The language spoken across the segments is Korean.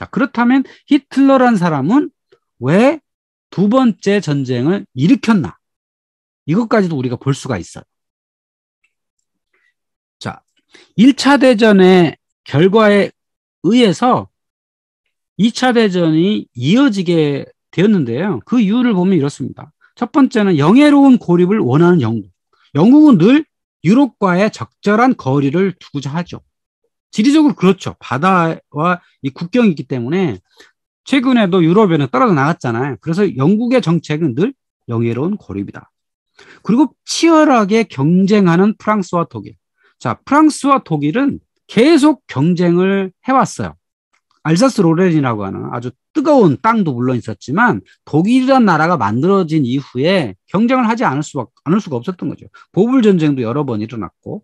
자, 그렇다면 히틀러란 사람은 왜 두 번째 전쟁을 일으켰나? 이것까지도 우리가 볼 수가 있어요. 자, 1차 대전의 결과에 의해서 2차 대전이 이어지게 되었는데요. 그 이유를 보면 이렇습니다. 첫 번째는 영예로운 고립을 원하는 영국. 영국은 늘 유럽과의 적절한 거리를 두고자 하죠. 지리적으로 그렇죠. 바다와 이 국경이 있기 때문에 최근에도 유럽에는 떨어져 나갔잖아요. 그래서 영국의 정책은 늘 영예로운 고립이다. 그리고 치열하게 경쟁하는 프랑스와 독일. 자, 프랑스와 독일은 계속 경쟁을 해왔어요. 알사스 로렌이라고 하는 아주 뜨거운 땅도 물론 있었지만 독일이라 나라가 만들어진 이후에 경쟁을 하지 않을 수가, 않을 수가 없었던 거죠. 보불 전쟁도 여러 번 일어났고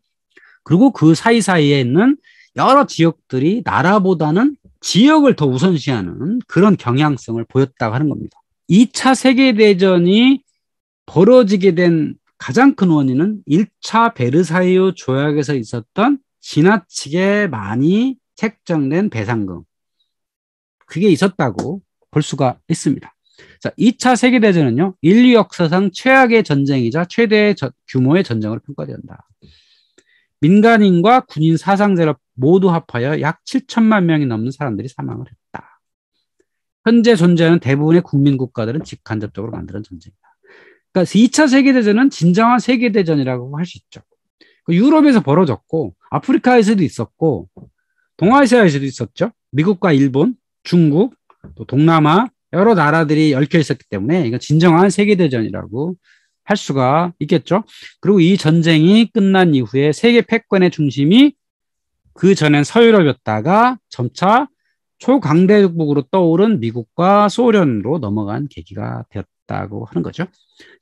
그리고 그 사이사이에 있는 여러 지역들이 나라보다는 지역을 더 우선시하는 그런 경향성을 보였다고 하는 겁니다. 2차 세계대전이 벌어지게 된 가장 큰 원인은 1차 베르사유 조약에서 있었던 지나치게 많이 책정된 배상금. 그게 있었다고 볼 수가 있습니다. 자, 2차 세계대전은요, 인류 역사상 최악의 전쟁이자 최대 규모의 전쟁으로 평가된다. 민간인과 군인 사상자를 모두 합하여 약 7천만 명이 넘는 사람들이 사망을 했다. 현재 존재하는 대부분의 국민 국가들은 직간접적으로 만드 전쟁이다. 그러니까 2차 세계대전은 진정한 세계대전이라고 할 수 있죠. 그 유럽에서 벌어졌고 아프리카에서도 있었고 동아시아에서도 있었죠. 미국과 일본, 중국, 또 동남아 여러 나라들이 얽혀 있었기 때문에 이건 진정한 세계대전이라고 할 수가 있겠죠. 그리고 이 전쟁이 끝난 이후에 세계 패권의 중심이 그 전엔 서유럽이었다가 점차 초강대국으로 떠오른 미국과 소련으로 넘어간 계기가 되었다고 하는 거죠.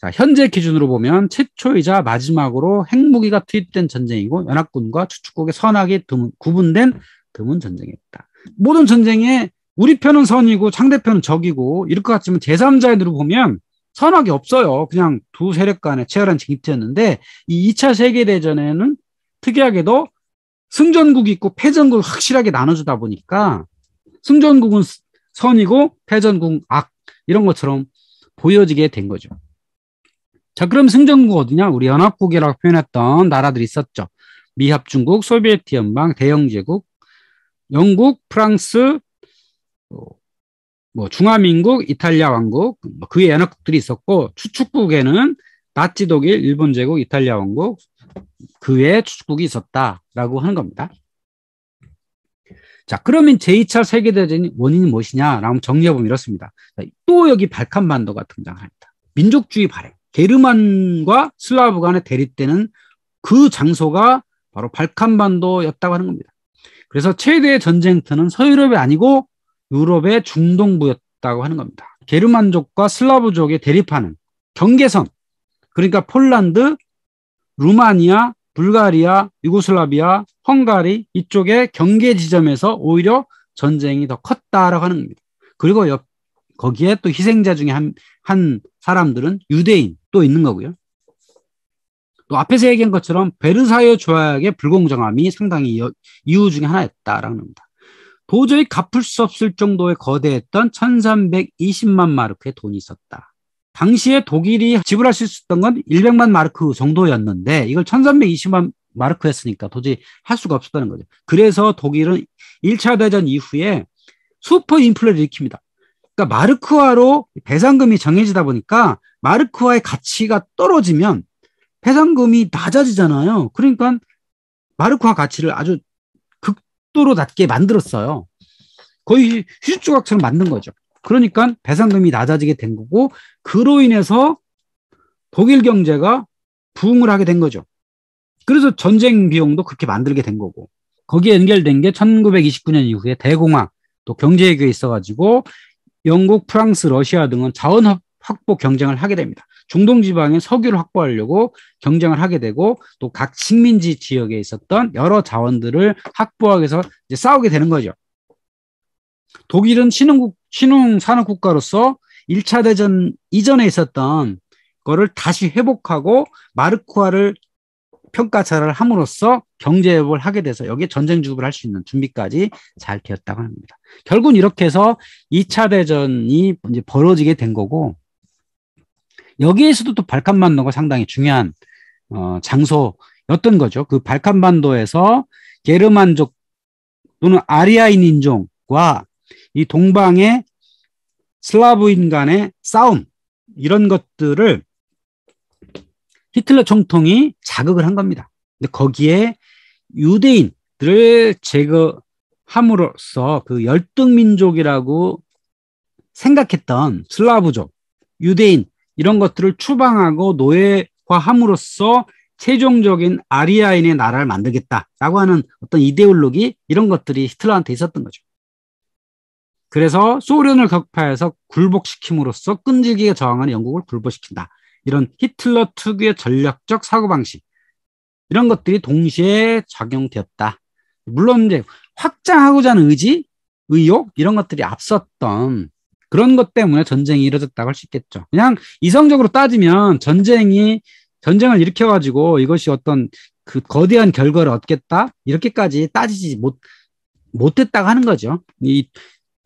자, 현재 기준으로 보면 최초이자 마지막으로 핵무기가 투입된 전쟁이고 연합군과 추축국의 선악이 드문, 구분된 드문 전쟁이었다. 모든 전쟁에 우리 편은 선이고 상대편은 적이고 이럴 것 같지만 제3자인으로 보면 선악이 없어요. 그냥 두 세력 간의 치열한 쟁이었는데이 2차 세계대전에는 특이하게도 승전국이 있고 패전국을 확실하게 나눠주다 보니까 승전국은 선이고 패전국 악 이런 것처럼 보여지게 된 거죠. 자, 그럼 승전국 어디냐? 우리 연합국이라고 표현했던 나라들이 있었죠. 미합중국, 소비에트 연방, 대영제국, 영국, 프랑스, 어, 뭐 중화민국, 이탈리아 왕국, 뭐 그의 연합국들이 있었고 추축국에는 나치 독일, 일본 제국, 이탈리아 왕국 그의 추축국이 있었다라고 하는 겁니다. 자, 그러면 제2차 세계대전의 원인이 무엇이냐라고 정리해보면 이렇습니다. 또 여기 발칸반도가 등장합니다. 민족주의 발행. 게르만과 슬라브 간의 대립되는 그 장소가 바로 발칸반도였다고 하는 겁니다. 그래서 최대의 전쟁터는 서유럽이 아니고 유럽의 중동부였다고 하는 겁니다. 게르만족과 슬라브족에 대립하는 경계선. 그러니까 폴란드, 루마니아, 불가리아, 유고슬라비아, 헝가리 이쪽의 경계 지점에서 오히려 전쟁이 더 컸다라고 하는 겁니다. 그리고 옆 거기에 또 희생자 중에 한, 한 사람들은 유대인 또 있는 거고요. 또 앞에서 얘기한 것처럼 베르사유 조약의 불공정함이 상당히 이유 중에 하나였다라는 겁니다. 도저히 갚을 수 없을 정도의 거대했던 1320만 마르크의 돈이 있었다. 당시에 독일이 지불할 수 있었던 건 100만 마르크 정도였는데 이걸 1320만 마르크 했으니까 도저히 할 수가 없었다는 거죠. 그래서 독일은 1차 대전 이후에 슈퍼 인플레를 일으킵니다. 그러니까 마르크화로 배상금이 정해지다 보니까 마르크화의 가치가 떨어지면 배상금이 낮아지잖아요. 그러니까 마르크화 가치를 아주 속도로 낮게 만들었어요. 거의 휴지 조각처럼 만든 거죠. 그러니까 배상금이 낮아지게 된 거고 그로 인해서 독일 경제가 부흥을 하게 된 거죠. 그래서 전쟁 비용도 그렇게 만들게 된 거고 거기에 연결된 게 1929년 이후에 대공황 또 경제외교에 있어가지고 영국, 프랑스, 러시아 등은 자원 확보 경쟁을 하게 됩니다. 중동 지방에 석유를 확보하려고 경쟁을 하게 되고 또 각 식민지 지역에 있었던 여러 자원들을 확보하기 위해서 이제 싸우게 되는 거죠. 독일은 신흥국 신흥 산업 국가로서 1차 대전 이전에 있었던 거를 다시 회복하고 마르쿠아를 평가차를 함으로써 경제협을 하게 돼서 여기에 전쟁 주급을 할 수 있는 준비까지 잘 되었다고 합니다. 결국은 이렇게 해서 2차 대전이 이제 벌어지게 된 거고 여기에서도 또 발칸반도가 상당히 중요한 어, 장소였던 거죠. 그 발칸반도에서 게르만족 또는 아리아인 인종과 이 동방의 슬라브인 간의 싸움 이런 것들을 히틀러 총통이 자극을 한 겁니다. 근데 거기에 유대인들을 제거함으로써 그 열등민족이라고 생각했던 슬라브족, 유대인 이런 것들을 추방하고 노예화함으로써 최종적인 아리아인의 나라를 만들겠다라고 하는 어떤 이데올로기 이런 것들이 히틀러한테 있었던 거죠. 그래서 소련을 격파해서 굴복시킴으로써 끈질기게 저항하는 영국을 굴복시킨다. 이런 히틀러 특유의 전략적 사고방식 이런 것들이 동시에 작용되었다. 물론 이제 확장하고자 하는 의지, 의욕 이런 것들이 앞섰던 그런 것 때문에 전쟁이 이뤄졌다고 할 수 있겠죠. 그냥 이성적으로 따지면 전쟁이 전쟁을 일으켜가지고 이것이 어떤 그 거대한 결과를 얻겠다 이렇게까지 따지지 못 못했다고 하는 거죠. 이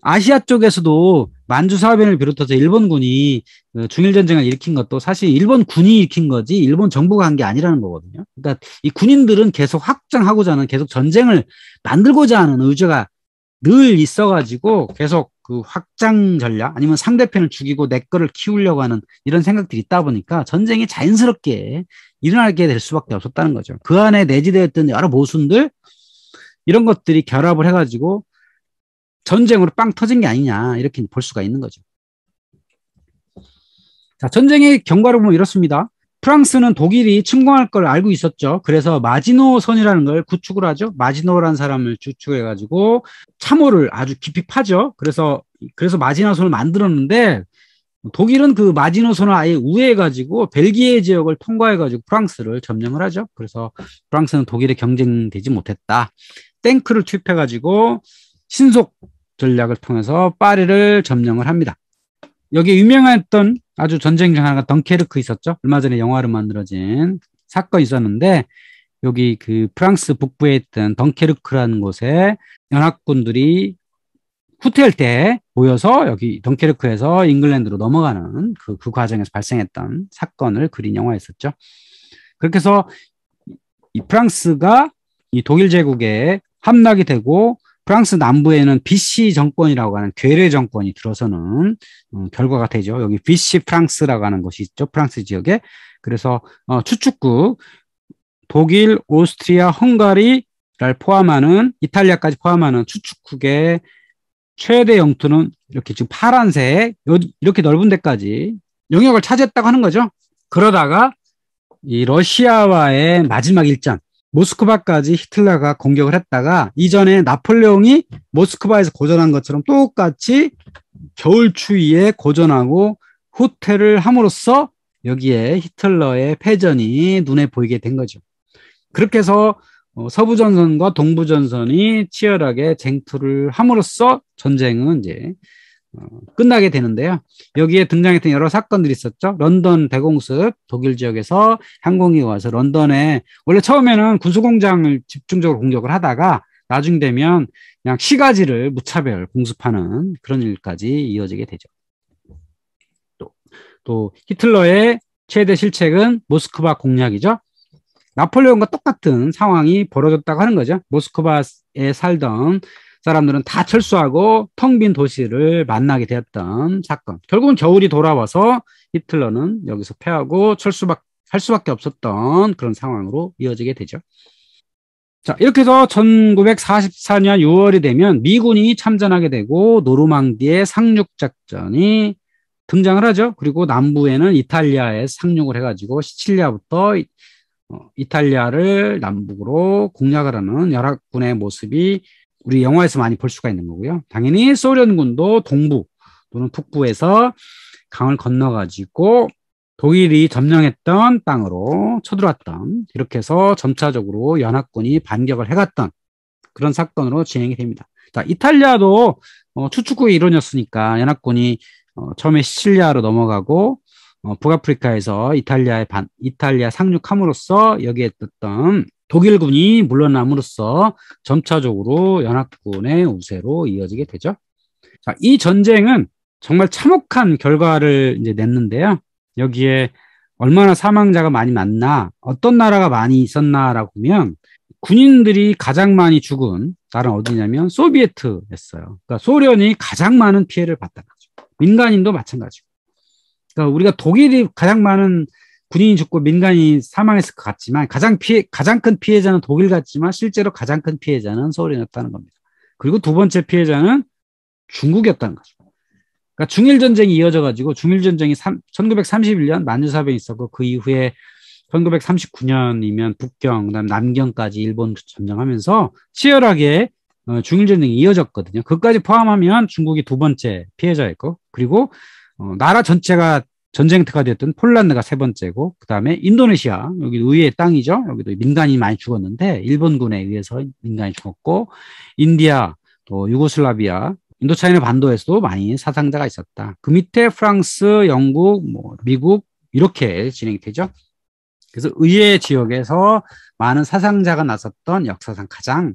아시아 쪽에서도 만주 사변을 비롯해서 일본군이 어, 중일 전쟁을 일으킨 것도 사실 일본 군이 일으킨 거지 일본 정부가 한 게 아니라는 거거든요. 그러니까 이 군인들은 계속 확장하고자 하는 계속 전쟁을 만들고자 하는 의지가 늘 있어가지고 계속 그 확장 전략 아니면 상대편을 죽이고 내 거를 키우려고 하는 이런 생각들이 있다 보니까 전쟁이 자연스럽게 일어나게 될 수밖에 없었다는 거죠. 그 안에 내재되었던 여러 모순들 이런 것들이 결합을 해가지고 전쟁으로 빵 터진 게 아니냐 이렇게 볼 수가 있는 거죠. 자 전쟁의 경과를 보면 이렇습니다. 프랑스는 독일이 침공할 걸 알고 있었죠. 그래서 마지노 선이라는 걸 구축을 하죠. 마지노라는 사람을 구축해가지고 참호를 아주 깊이 파죠. 그래서 그래서 마지노 선을 만들었는데 독일은 그 마지노 선을 아예 우회해가지고 벨기에 지역을 통과해가지고 프랑스를 점령을 하죠. 그래서 프랑스는 독일에 경쟁되지 못했다. 탱크를 투입해가지고 신속 전략을 통해서 파리를 점령을 합니다. 여기 유명했던 아주 전쟁 하나가 덩케르크 있었죠. 얼마 전에 영화로 만들어진 사건 있었는데 여기 그 프랑스 북부에 있던 덩케르크라는 곳에 연합군들이 후퇴할 때 모여서 여기 덩케르크에서 잉글랜드로 넘어가는 그, 그 과정에서 발생했던 사건을 그린 영화였었죠. 그렇게 해서 이 프랑스가 이 독일 제국에 함락이 되고 프랑스 남부에는 비시 정권이라고 하는 괴뢰 정권이 들어서는 음, 결과가 되죠. 여기 비시 프랑스라고 하는 것이 있죠. 프랑스 지역에. 그래서 어, 추축국 독일, 오스트리아, 헝가리를 포함하는 이탈리아까지 포함하는 추축국의 최대 영토는 이렇게 지금 파란색 이렇게 넓은 데까지 영역을 차지했다고 하는 거죠. 그러다가 이 러시아와의 마지막 일전 모스크바까지 히틀러가 공격을 했다가 이전에 나폴레옹이 모스크바에서 고전한 것처럼 똑같이 겨울 추위에 고전하고 후퇴를 함으로써 여기에 히틀러의 패전이 눈에 보이게 된 거죠. 그렇게 해서 어, 서부 전선과 동부 전선이 치열하게 쟁투를 함으로써 전쟁은 이제 끝나게 되는데요. 여기에 등장했던 여러 사건들이 있었죠. 런던 대공습, 독일 지역에서 항공이 와서 런던에 원래 처음에는 군수공장을 집중적으로 공격을 하다가 나중 되면 그냥 시가지를 무차별 공습하는 그런 일까지 이어지게 되죠. 또, 또 히틀러의 최대 실책은 모스크바 공략이죠. 나폴레옹과 똑같은 상황이 벌어졌다고 하는 거죠. 모스크바에 살던 사람들은 다 철수하고 텅 빈 도시를 만나게 되었던 사건. 결국은 겨울이 돌아와서 히틀러는 여기서 패하고 철수할 수밖에 없었던 그런 상황으로 이어지게 되죠. 자, 이렇게 해서 1944년 6월이 되면 미군이 참전하게 되고 노르망디의 상륙작전이 등장을 하죠. 그리고 남부에는 이탈리아에 상륙을 해가지고 시칠리아부터 어, 이탈리아를 남북으로 공략을 하는 연합군의 모습이 우리 영화에서 많이 볼 수가 있는 거고요. 당연히 소련군도 동부 또는 북부에서 강을 건너가지고 독일이 점령했던 땅으로 쳐들어왔던 이렇게 해서 점차적으로 연합군이 반격을 해갔던 그런 사건으로 진행이 됩니다. 자, 이탈리아도 어, 추축구의 이원이었으니까 연합군이 어, 처음에 시칠리아로 넘어가고 어, 북아프리카에서 이탈리아의 반 이탈리아 상륙함으로써 여기에 떴던 독일군이 물러남으로써 점차적으로 연합군의 우세로 이어지게 되죠. 자, 이 전쟁은 정말 참혹한 결과를 이제 냈는데요. 여기에 얼마나 사망자가 많이 많나, 어떤 나라가 많이 있었나라고 보면 군인들이 가장 많이 죽은 나라 어디냐면 소비에트였어요. 그러니까 소련이 가장 많은 피해를 봤다는 거죠. 민간인도 마찬가지고. 그러니까 우리가 독일이 가장 많은 군인이 죽고 민간이 사망했을 것 같지만 가장 피해 가장 큰 피해자는 독일 같지만 실제로 가장 큰 피해자는 서울이었다는 겁니다. 그리고 두 번째 피해자는 중국이었다는 거죠. 그러니까 중일 전쟁이 이어져 가지고 중일 전쟁이 3, 1931년 만주사변이 있었고 그 이후에 1939년이면 북경 그다음 남경까지 일본 점령하면서 치열하게 어, 중일 전쟁이 이어졌거든요. 그까지 포함하면 중국이 두 번째 피해자였고 그리고 어, 나라 전체가 전쟁터가 됐던 폴란드가 세 번째고 그다음에 인도네시아 여기 의회 땅이죠. 여기도 민간이 많이 죽었는데 일본군에 의해서 민간이 죽었고 인디아 또 유고슬라비아 인도차이나 반도에서도 많이 사상자가 있었다. 그 밑에 프랑스, 영국, 뭐 미국 이렇게 진행이 되죠. 그래서 의회 지역에서 많은 사상자가 나섰던 역사상 가장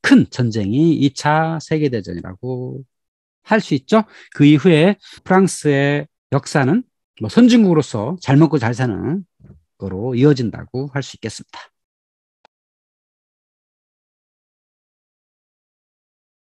큰 전쟁이 2차 세계대전이라고 할 수 있죠. 그 이후에 프랑스의 역사는 뭐 선진국으로서 잘 먹고 잘 사는 거로 이어진다고 할 수 있겠습니다.